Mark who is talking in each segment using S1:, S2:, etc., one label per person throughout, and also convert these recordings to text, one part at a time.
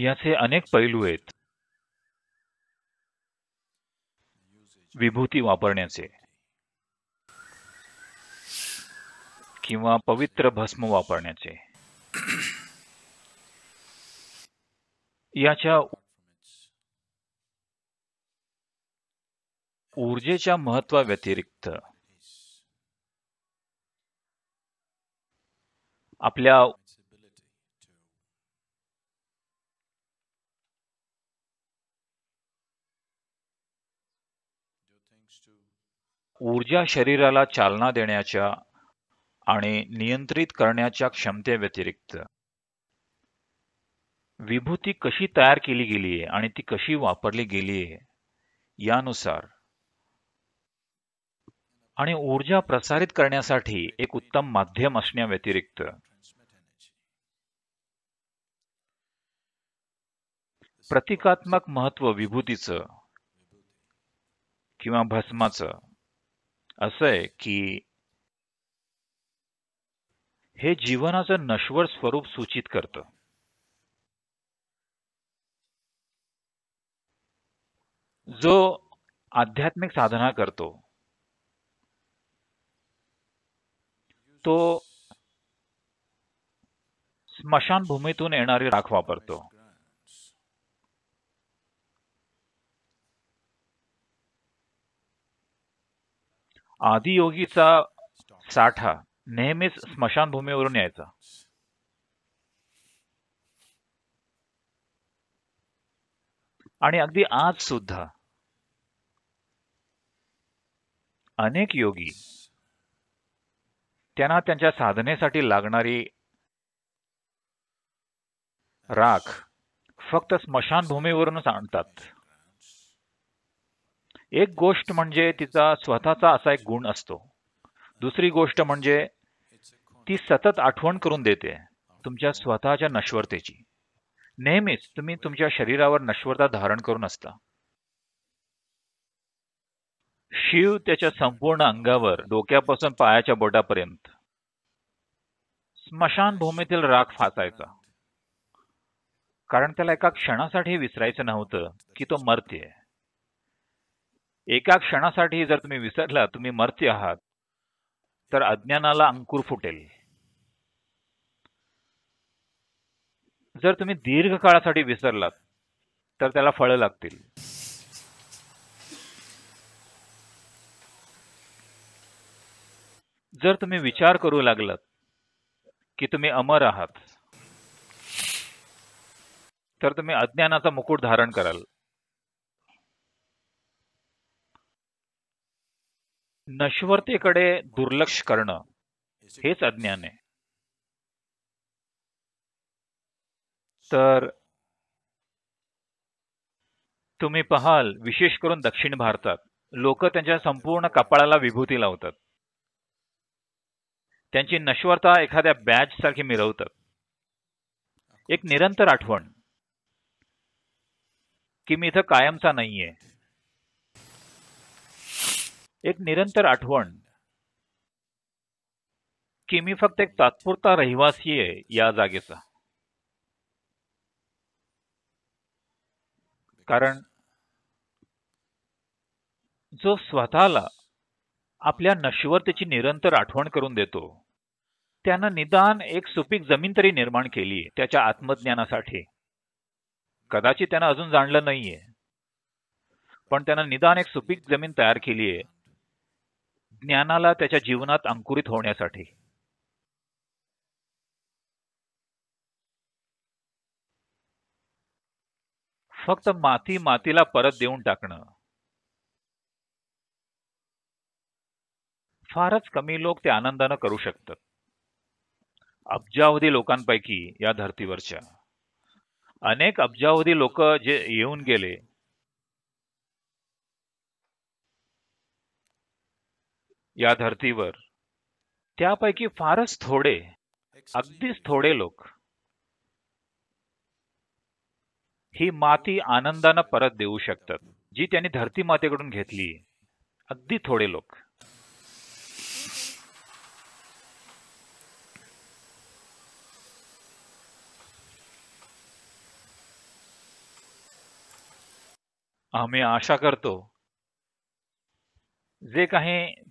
S1: याचे अनेक पैलू आहेत विभूती वापरण्याचे किंवा पवित्र भस्म वापरण्याचे याच्या ऊर्जेच्या व्यतिरिक्त आपल्या ऊर्जा शरीराला चालना देण्याच्या आणि नियंत्रित करण्याच्या व्यतिरिक्त विभूती कशी तयार केली गेली आहे आणि ती कशी वापरली गेली आहे यानुसार आणि ऊर्जा प्रसारित करण्यासाठी एक उत्तम माध्यम असण्याव्यतिरिक्त प्रतिकात्मक महत्व विभूतीचं किंवा भस्माचं असं आहे की हे जीवनाचं नश्वर स्वरूप सूचित करतं जो आध्यात्मिक साधना करतो तो स्मशान भूमीतून येणारी राख वापरतो योगीचा साठा नेहमीच स्मशानभूमीवरून यायचा आणि अगदी आज सुद्धा अनेक योगी त्यांना त्यांच्या साधनेसाठी लागणारी राख फक्त स्मशानभूमीवरूनच आणतात एक गोष्ट म्हणजे तिचा स्वतःचा असा एक गुण असतो दुसरी गोष्ट म्हणजे ती सतत आठवण करून देते तुमच्या स्वतःच्या नश्वरतेची नेहमीच तुम्ही तुमच्या शरीरावर नश्वरता धारण करून असता शिव त्याच्या संपूर्ण अंगावर डोक्यापासून पायाच्या बोटापर्यंत स्मशान भूमीतील राग फासायचा कारण त्याला एका क्षणासाठी विसरायचं नव्हतं की तो मरते एका क्षणासाठी जर तुम्ही विसरला तुम्ही मर्त्य आहात तर अज्ञानाला अंकुर फुटेल जर तुम्ही दीर्घ काळासाठी विसरलात तर त्याला फळं लागतील जर तुम्ही विचार करू लागलात की तुम्ही अमर आहात तर तुम्ही अज्ञानाचा मुकुट धारण कराल नश्वरतेकडे दुर्लक्ष करणं हेच अज्ञान आहे तर तुम्ही पाहाल विशेष करून दक्षिण भारतात लोक त्यांच्या संपूर्ण कपाळाला विभूती लावतात त्यांची नश्वरता एखाद्या बॅच सारखी मिरवतात एक निरंतर आठवण की मी इथं कायमचा नाहीये एक निरंतर आठवण की मी फक्त एक तात्पुरता रहिवासी आहे या जागेचा कारण जो स्वतःला आपल्या नश्वरतेची निरंतर आठवण करून देतो त्यानं निदान एक सुपीक जमीन तरी निर्माण केली त्याच्या आत्मज्ञानासाठी कदाचित त्यानं अजून जाणलं नाहीये पण त्यानं निदान एक सुपीक जमीन तयार केली आहे ज्ञानाला त्याच्या जीवनात अंकुरित होण्यासाठी फक्त माती मातीला परत देऊन टाकणं फारच कमी लोक ते आनंदानं करू शकतात अब्जावधी लोकांपैकी या धर्तीवरच्या अनेक अब्जावधी लोक जे येऊन गेले या धरतीवर त्यापैकी फारच थोडे अगदीच थोडे लोक ही माती आनंदानं परत देऊ शकतात जी त्यांनी धरती मातेकडून घेतली अगदी थोडे लोक आम्ही आशा करतो जे काही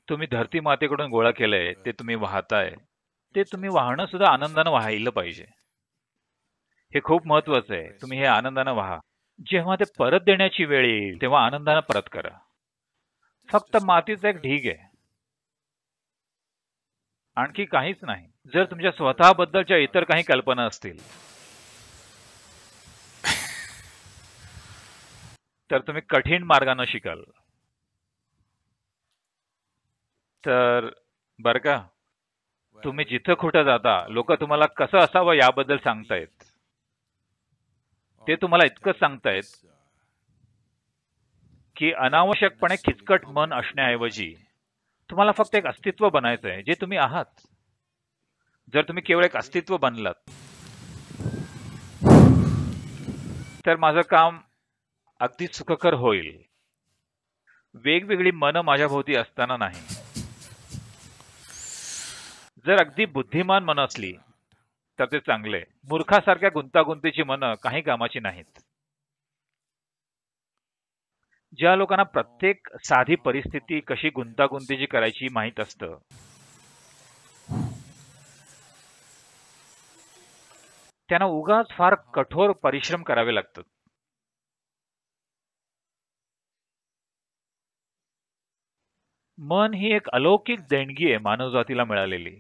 S1: तुम्ही धरती मातेकडून गोळा केलंय ते तुम्ही वाहताय ते तुम्ही वाहणं सुद्धा आनंदानं वाहिलं पाहिजे हे खूप महत्वाचं आहे तुम्ही हे आनंदानं व्हा जेव्हा ते परत देण्याची वेळ येईल तेव्हा आनंदानं परत करा फक्त मातीचा एक ढीग आहे आणखी काहीच नाही जर तुमच्या स्वतःबद्दलच्या इतर काही कल्पना असतील तर तुम्ही कठीण मार्गानं शिकाल तर बर का तुम्ही जिथं कुठं जाता लोक तुम्हाला कसं असावं याबद्दल सांगतायत ते तुम्हाला इतकंच सांगतायत की अनावश्यकपणे खिचकट मन असण्याऐवजी तुम्हाला फक्त एक अस्तित्व बनायचं आहे जे तुम्ही आहात जर तुम्ही केवळ एक अस्तित्व बनलात तर माझं काम अगदी सुखकर होईल वेगवेगळी मनं माझ्याभोवती असताना नाही जर अगदी बुद्धिमान मन असली तर ते चांगले मूर्खासारख्या गुंतागुंतीची मनं काही कामाची नाहीत ज्या लोकांना प्रत्येक साधी परिस्थिती कशी गुंतागुंतीची करायची माहीत असत त्यांना उगाच फार कठोर परिश्रम करावे लागतात मन ही एक अलौकिक देणगी आहे मानवजातीला मिळालेली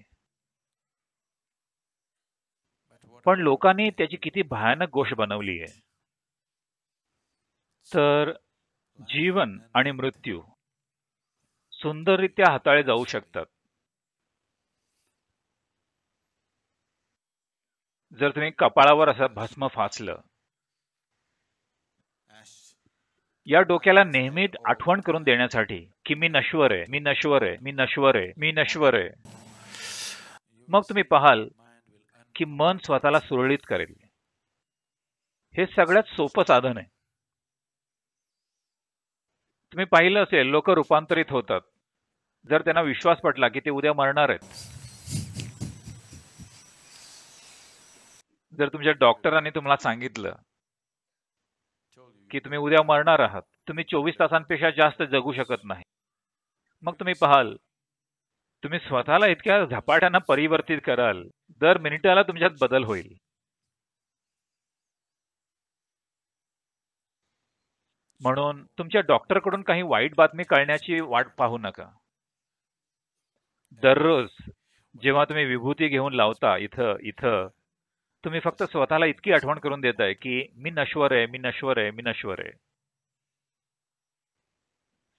S1: पण लोकांनी त्याची किती भयानक गोष्ट बनवली आहे तर जीवन आणि मृत्यू सुंदररित्या हाताळले जाऊ शकतात जर तुम्ही कपाळावर असं भस्म फासलं या डोक्याला नेहमीच oh. आठवण करून देण्यासाठी की मी नश्वर आहे मी नश्वर आहे मी नश्वर आहे मी नश्वर आहे मग तुम्ही पाहाल की मन स्वतःला सुरळीत करेल हे सगळ्यात सोपं साधन आहे तुम्ही पाहिलं असेल लोक रूपांतरित होतात जर त्यांना विश्वास पटला की ते उद्या मरणार आहेत जर तुमच्या डॉक्टरांनी तुम्हाला सांगितलं की तुम्ही उद्या मरणार आहात तुम्ही चोवीस तासांपेक्षा जास्त जगू शकत नाही मग तुम्ही पाहाल तुम्ही स्वतःला इतक्या झपाट्यानं परिवर्तित कराल दर मिनिटाला तुमच्यात बदल होईल म्हणून तुमच्या डॉक्टरकडून काही वाईट बातमी कळण्याची वाट पाहू नका दररोज जेव्हा तुम्ही विभूती घेऊन लावता इथं इथं तुम्ही फक्त स्वतःला इतकी आठवण करून देत आहे की मी नश्वर आहे मी नश्वर आहे मी नश्वर आहे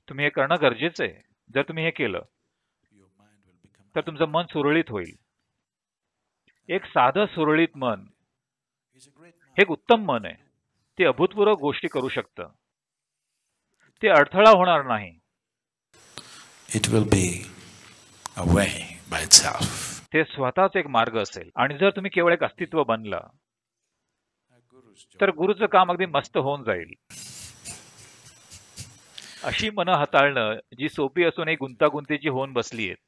S1: तुम्ही हे करणं गरजेचं आहे जर तुम्ही हे केलं तर तुमचं मन सुरळीत होईल एक साध सुरळीत मन हे एक उत्तम मन आहे ते अभूतपूर्व गोष्टी करू शकतं ते अडथळा होणार नाही इट विल बी ते स्वतःच एक मार्ग असेल आणि जर तुम्ही केवळ एक अस्तित्व बनला तर गुरुचं काम अगदी मस्त होऊन जाईल अशी मन हाताळणं जी सोपी असून एक गुंतागुंतीची होऊन बसली आहेत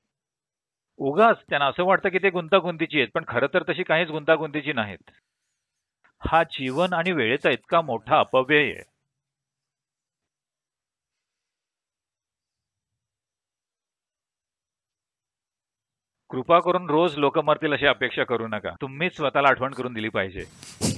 S1: उगाच त्यांना असं वाटतं की ते गुंतागुंतीची आहेत पण खरं तर तशी काहीच गुंतागुंतीची नाहीत हा जीवन आणि वेळेचा इतका मोठा अपव्यय आहे कृपा करून रोज लोक मरतील अशी अपेक्षा करू नका तुम्हीच स्वतःला आठवण करून दिली पाहिजे